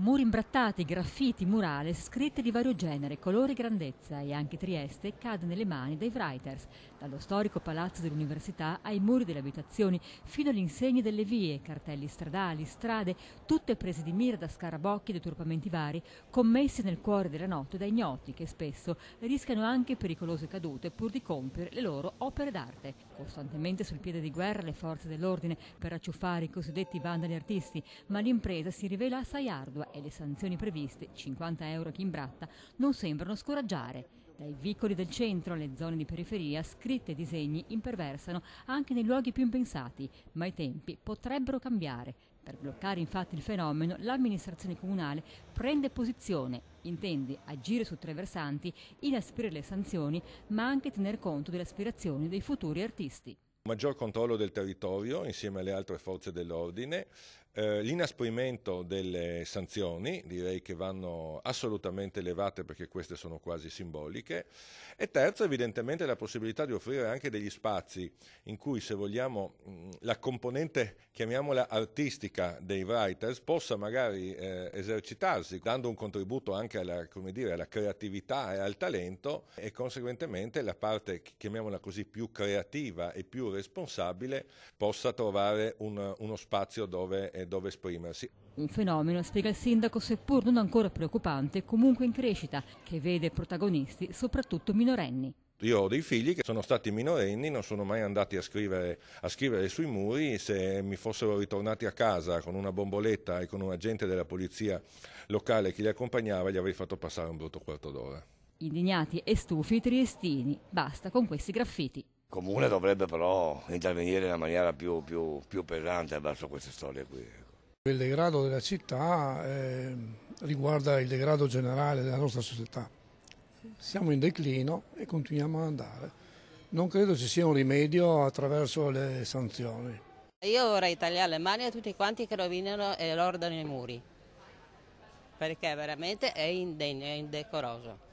Muri imbrattati, graffiti, murale, scritte di vario genere, colore e grandezza e anche Trieste cade nelle mani dei writers, dallo storico palazzo dell'università ai muri delle abitazioni, fino agli insegni delle vie, cartelli stradali, strade, tutte prese di mira da scarabocchi e deturpamenti vari, commessi nel cuore della notte da ignoti che spesso rischiano anche pericolose cadute pur di compiere le loro opere d'arte. Costantemente sul piede di guerra le forze dell'ordine per acciuffare i cosiddetti vandali artisti, ma l'impresa si rivela assai ardua e le sanzioni previste, 50 euro chi imbratta, non sembrano scoraggiare. Dai vicoli del centro alle zone di periferia, scritte e disegni imperversano anche nei luoghi più impensati, ma i tempi potrebbero cambiare. Per bloccare infatti il fenomeno, l'amministrazione comunale prende posizione, intende agire su tre versanti, inasprire le sanzioni, ma anche tener conto delle aspirazioni dei futuri artisti maggior controllo del territorio insieme alle altre forze dell'ordine, eh, l'inasprimento delle sanzioni, direi che vanno assolutamente elevate perché queste sono quasi simboliche, e terzo evidentemente la possibilità di offrire anche degli spazi in cui se vogliamo la componente, chiamiamola artistica dei writers, possa magari eh, esercitarsi dando un contributo anche alla, dire, alla creatività e al talento e conseguentemente la parte, chiamiamola così, più creativa e più responsabile possa trovare un, uno spazio dove, eh, dove esprimersi. Un fenomeno, spiega il sindaco, seppur non ancora preoccupante, comunque in crescita, che vede protagonisti soprattutto minorenni. Io ho dei figli che sono stati minorenni, non sono mai andati a scrivere, a scrivere, sui muri, se mi fossero ritornati a casa con una bomboletta e con un agente della polizia locale che li accompagnava, gli avrei fatto passare un brutto quarto d'ora. Indignati e stufi i triestini, basta con questi graffiti comune dovrebbe però intervenire in maniera più, più, più pesante verso queste storie qui. Ecco. Il degrado della città eh, riguarda il degrado generale della nostra società. Siamo in declino e continuiamo ad andare. Non credo ci sia un rimedio attraverso le sanzioni. Io vorrei tagliare le mani a tutti quanti che rovinano e eh, lordano i muri, perché veramente è indegno, è indecoroso.